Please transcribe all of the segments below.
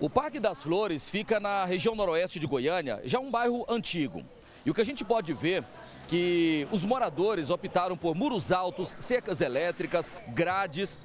O Parque das Flores fica na região noroeste de Goiânia, já um bairro antigo. E o que a gente pode ver que os moradores optaram por muros altos, cercas elétricas, grades,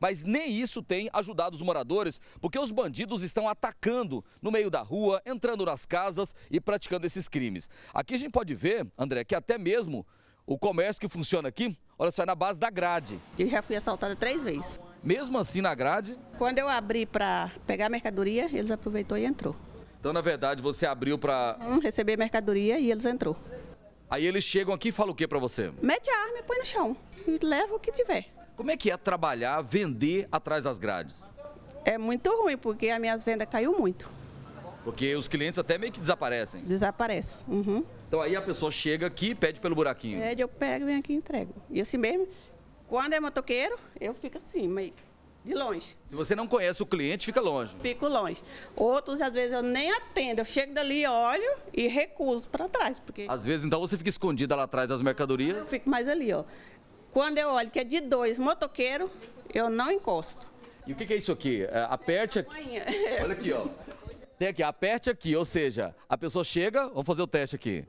mas nem isso tem ajudado os moradores, porque os bandidos estão atacando no meio da rua, entrando nas casas e praticando esses crimes. Aqui a gente pode ver, André, que até mesmo o comércio que funciona aqui, olha só, é na base da grade. Eu já fui assaltada três vezes mesmo assim na grade? Quando eu abri para pegar a mercadoria, eles aproveitou e entrou. Então, na verdade, você abriu para... Hum, receber mercadoria e eles entrou. Aí eles chegam aqui e falam o que para você? Mete a arma e põe no chão e leva o que tiver. Como é que é trabalhar, vender atrás das grades? É muito ruim, porque as minhas vendas caiu muito. Porque os clientes até meio que desaparecem. Desaparece. Uhum. Então aí a pessoa chega aqui e pede pelo buraquinho. Pede, eu pego, venho aqui e entrego. E assim mesmo, quando é motoqueiro, eu fico assim, meio de longe. Se você não conhece o cliente, fica longe. Fico longe. Outros, às vezes, eu nem atendo. Eu chego dali, olho e recuso para trás. Porque... Às vezes, então, você fica escondida lá atrás das mercadorias? Eu fico mais ali, ó. Quando eu olho que é de dois motoqueiro, eu não encosto. E o que, que é isso aqui? É, aperte aqui. Olha aqui, ó. Tem aqui, aperte aqui, ou seja, a pessoa chega, vamos fazer o teste aqui.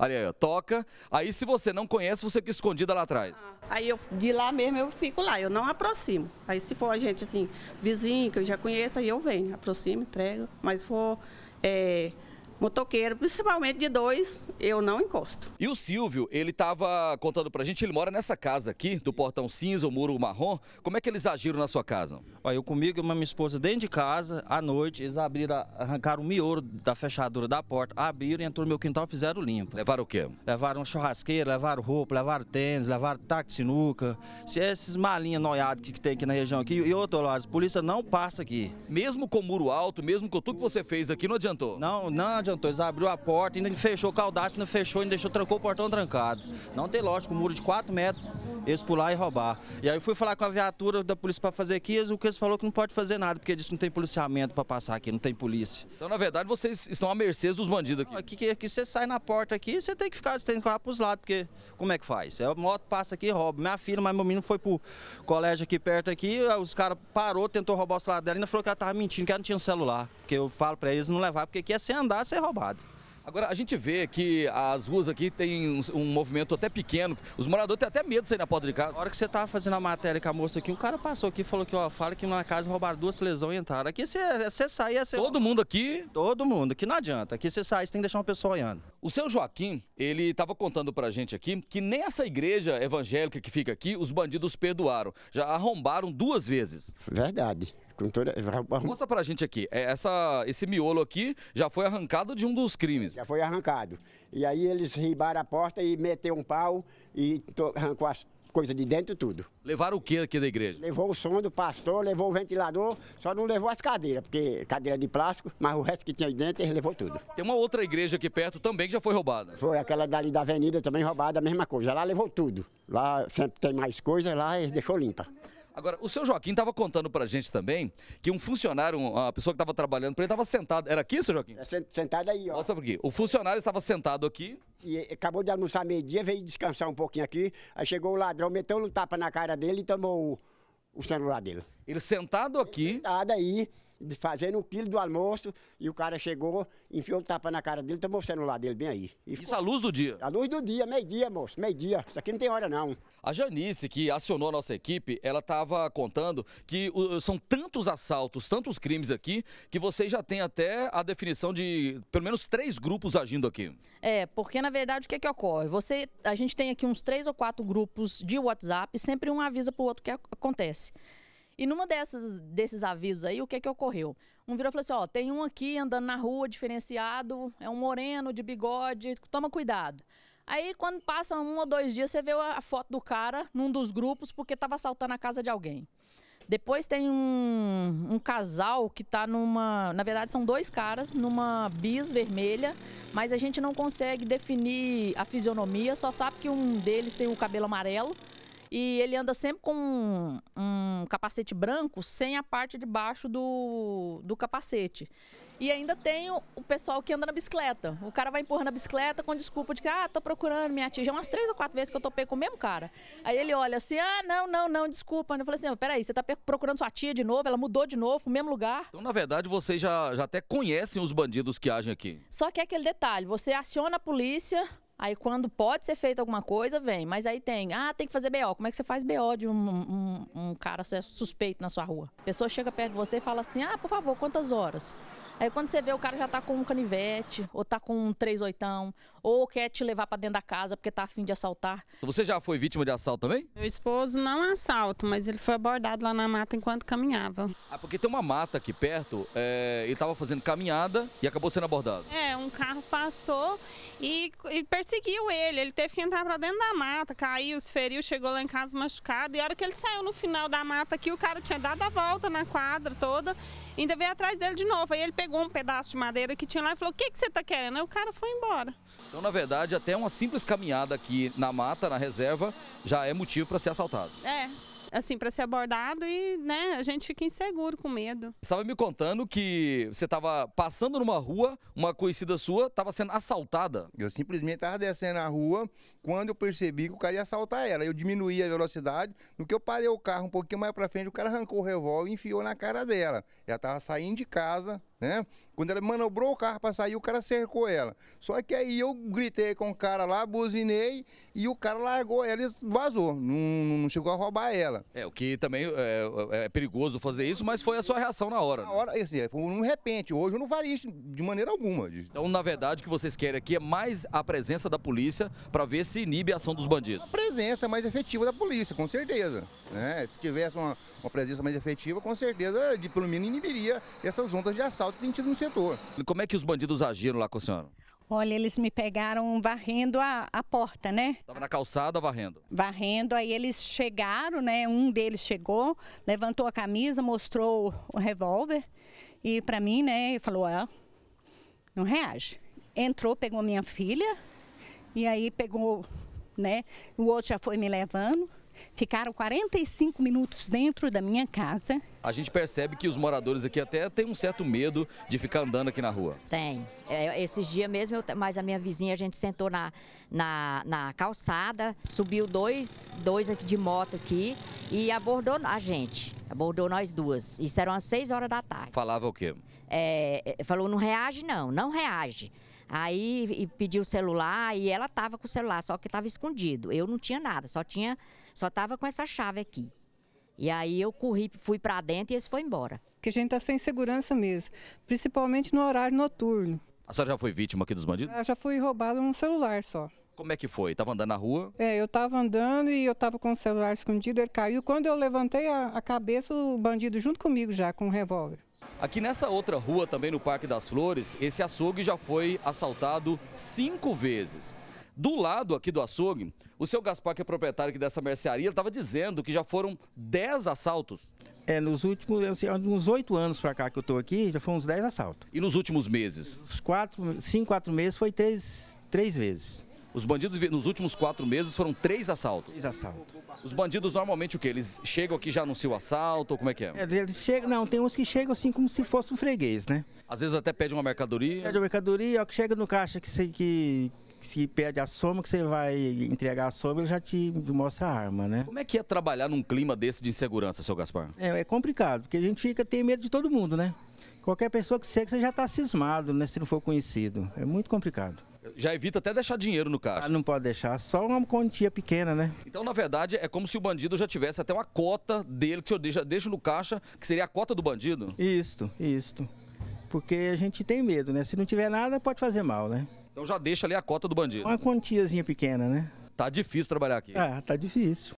Ali aí, ó, toca. Aí se você não conhece, você fica escondida lá atrás. Ah, aí eu de lá mesmo eu fico lá, eu não aproximo. Aí se for a gente assim, vizinho que eu já conheço, aí eu venho, aproximo, entrego. Mas se for é, motoqueiro, principalmente de dois, eu não encosto. E o Silvio, ele estava contando para a gente, ele mora nessa casa aqui, do portão cinza, o muro marrom. Como é que eles agiram na sua casa? Olha, eu comigo e minha esposa dentro de casa, à noite, eles abriram, arrancaram o miolo da fechadura da porta, abriram, entrou no meu quintal e fizeram limpo. Levaram o quê? Levaram churrasqueira, levaram roupa, levaram tênis, levaram táxi nuca. Se é esses malinhas noiados que, que tem aqui na região aqui, e outro lado, a polícia não passa aqui. Mesmo com o muro alto, mesmo com tudo que você fez aqui, não adiantou? Não, não adiantou Jorge Antônio abriu a porta, ainda fechou o caudastro, ainda fechou, ainda deixou, trancou o portão trancado. Não tem lógico, um muro de 4 metros, eles pular e roubar. E aí eu fui falar com a viatura da polícia para fazer aqui, o que eles falou que não pode fazer nada, porque disse que não tem policiamento para passar aqui, não tem polícia. Então, na verdade, vocês estão à mercê dos bandidos aqui. Não, aqui, aqui você sai na porta aqui, você tem que ficar tem que ficar pros lados, porque como é que faz? É, moto passa aqui e rouba. Minha filha, mas meu menino foi pro colégio aqui perto aqui, os caras parou, tentou roubar o celular dela, ainda falou que ela tava mentindo, que ela não tinha um celular. Porque eu falo para eles não levar, porque aqui é sem andar, você ser roubado. Agora, a gente vê que as ruas aqui tem um, um, movimento até pequeno. Os moradores têm até medo de sair na porta de casa. Na hora que você estava fazendo a matéria com a moça aqui, um cara passou aqui e falou que, ó, fala que na casa roubaram duas lesões e entraram. Aqui você, você sai, e... você... É Todo mundo aqui? Todo mundo, aqui não adianta. Aqui você sai, você tem que deixar uma pessoa olhando. O seu Joaquim, ele estava contando pra gente aqui que nem essa igreja evangélica que fica aqui, os bandidos perdoaram. Já arrombaram duas vezes. Verdade. Com então, toda... Então, é Mostra pra gente aqui. É, essa, esse miolo aqui já foi arrancado de um dos crimes. Já foi arrancado. E aí eles ribaram a porta e meteu um pau e arrancou as coisas de dentro tudo. Levaram o que aqui da igreja? Levou o som do pastor, levou o ventilador, só não levou as cadeiras, porque cadeira de plástico, mas o resto que tinha aí dentro, ele levou tudo. Tem uma outra igreja aqui perto também que já foi roubada. Foi, aquela dali da avenida também roubada, a mesma coisa. Lá levou tudo. Lá sempre tem mais coisa, lá deixou limpa. Agora, o seu Joaquim estava contando pra gente também que um funcionário, uma pessoa que estava trabalhando para ele, estava sentado. Era aqui, seu Joaquim? É, sentado aí, ó. Mostra por quê. O funcionário estava sentado aqui. E acabou de almoçar meio-dia, veio descansar um pouquinho aqui. Aí chegou o ladrão, meteu um tapa na cara dele e tomou o, o celular dele. Ele sentado aqui. Ele sentado aí fazendo um quilo do almoço, e o cara chegou, enfiou o tapa na cara dele, tomou o celular dele bem aí. Ficou... Isso à luz do dia? À luz do dia, meio-dia, moço, meio-dia. Isso aqui não tem hora, não. A Janice, que acionou a nossa equipe, ela estava contando que uh, são tantos assaltos, tantos crimes aqui, que vocês já têm até a definição de pelo menos três grupos agindo aqui. É, porque na verdade o que é que ocorre? Você, a gente tem aqui uns três ou quatro grupos de WhatsApp, sempre um avisa para o outro o que é, acontece. E numa dessas, desses avisos aí, o que é que ocorreu? Um virou e falou assim, ó, tem um aqui andando na rua, diferenciado, é um moreno, de bigode, toma cuidado. Aí, quando passa um ou dois dias, você vê a foto do cara num dos grupos porque estava assaltando a casa de alguém. Depois tem um, um casal que está numa. Na verdade, são dois caras numa bis vermelha, mas a gente não consegue definir a fisionomia, só sabe que um deles tem o cabelo amarelo e ele anda sempre com um, um capacete branco sem a parte de baixo do, do capacete. E ainda tem o, o pessoal que anda na bicicleta. O cara vai empurrando a bicicleta com desculpa de que, ah, tô procurando minha tia. Já umas três ou quatro vezes que eu topei com o mesmo cara. Aí ele olha assim, ah, não, não, não, desculpa. Eu falei assim, peraí, você tá procurando sua tia de novo? Ela mudou de novo pro mesmo lugar. Então, na verdade, vocês já, já até conhecem os bandidos que agem aqui. Só que é aquele detalhe, você aciona a polícia Aí quando pode ser feita alguma coisa, vem. Mas aí tem, ah, tem que fazer BO. Como é que você faz BO de um, um, um cara suspeito na sua rua? A pessoa chega perto de você e fala assim, ah, por favor, quantas horas? Aí quando você vê, o cara já tá com um canivete, ou tá com um três oitão, ou quer te levar para dentro da casa porque tá afim de assaltar. Você já foi vítima de assalto também? Meu esposo não assalto, mas ele foi abordado lá na mata enquanto caminhava. Ah, porque tem uma mata aqui perto, é, ele tava fazendo caminhada e acabou sendo abordado. É, um carro passou e, e percebeu perseguiu ele. Ele teve que entrar para dentro da mata, caiu, se feriu, chegou lá em casa machucado. E a hora que ele saiu no final da mata aqui, o cara tinha dado a volta na quadra toda, ainda veio atrás dele de novo. Aí ele pegou um pedaço de madeira que tinha lá e falou: O que, que você está querendo? Aí o cara foi embora. Então, na verdade, até uma simples caminhada aqui na mata, na reserva, já é motivo para ser assaltado. É, assim, para ser abordado e, né, a gente fica inseguro, com medo. Estava me contando que você estava passando numa rua, uma conhecida sua estava sendo assaltada. Eu simplesmente estava descendo a rua quando eu percebi que o cara ia assaltar ela. Eu diminuí a velocidade, no que eu parei o carro um pouquinho mais para frente, o cara arrancou o revólver e enfiou na cara dela. Ela estava saindo de casa, né? Quando ela manobrou o carro para sair, o cara cercou ela. Só que aí eu gritei com o cara lá, buzinei e o cara largou ela e vazou. Não, não chegou a roubar ela. É, o que também é, é, é, perigoso fazer isso, mas foi a sua reação na hora. Na né? hora, assim, é, foi um repente. Hoje eu não faria isso de maneira alguma. Então, na verdade, o que vocês querem aqui é mais a presença da polícia para ver se inibe a ação dos bandidos. A presença mais efetiva da polícia, com certeza. Né? Se tivesse uma, uma presença mais efetiva, com certeza, de, pelo menos, inibiria essas ondas de assalto policial tem tido no setor. Como é que os bandidos agiram lá com o senhor? Olha, eles me pegaram varrendo a, a porta, né? Estava na calçada varrendo? Varrendo, aí eles chegaram, né? Um deles chegou, levantou a camisa, mostrou o revólver e para mim, né? E falou: ah, não reage. Entrou, pegou minha filha e aí pegou, né? O outro já foi me levando. Ficaram 45 minutos dentro da minha casa. A gente percebe que os moradores aqui até têm um certo medo de ficar andando aqui na rua. Tem. É, esses dias mesmo, eu, mas a minha vizinha, a gente sentou na, na, na calçada, subiu dois, dois aqui de moto aqui e abordou a gente. Abordou nós duas. Isso eram umas 6 horas da tarde. Falava o quê? É, é, falou, não reage não, não reage. Aí pediu o celular e ela estava com o celular, só que estava escondido. Eu não tinha nada, só tinha só tava com essa chave aqui. E aí eu corri, fui para dentro e esse foi embora. Que a gente está sem segurança mesmo, principalmente no horário noturno. A senhora já foi vítima aqui dos bandidos? Eu já fui roubada um celular só. Como é que foi? estava andando na rua? É, eu estava andando e eu estava com o celular escondido, ele caiu. Quando eu levantei a, a cabeça, o bandido junto comigo já, com o um revólver. Aqui nessa outra rua, também no Parque das Flores, esse açougue já foi assaltado cinco vezes. Do lado aqui do açougue, o seu Gaspar, que é proprietário aqui dessa mercearia, estava dizendo que já foram 10 assaltos. É, nos últimos, assim, uns oito anos para cá que eu estou aqui, já foram uns 10 assaltos. E nos últimos meses? Os quatro, cinco, quatro meses foi três, três vezes. Os bandidos, nos últimos quatro meses, foram três assaltos. Três assaltos. Os bandidos, normalmente, o que Eles chegam aqui já anunciam o assalto, ou como é que é? é eles chegam, não, tem uns que chegam assim como se fosse um freguês, né? Às vezes até pede uma mercadoria. Pede uma mercadoria, ó, que chega no caixa que, que, se pede a soma, que você vai entregar a soma, ele já te mostra a arma, né? Como é que é trabalhar num clima desse de insegurança, seu Gaspar? É, é complicado, porque a gente fica, tem medo de todo mundo, né? Qualquer pessoa que segue, você já está cismado, né? Se não for conhecido. É muito complicado. Já evita até deixar dinheiro no caixa. Ah, não pode deixar, só uma quantia pequena, né? Então, na verdade, é como se o bandido já tivesse até uma cota dele, que o senhor deixa, deixa no caixa, que seria a cota do bandido? Isto, isto. Porque a gente tem medo, né? Se não tiver nada, pode fazer mal, né? Então já deixa ali a cota do bandido. Uma quantiazinha pequena, né? Tá difícil trabalhar aqui. Ah, tá difícil.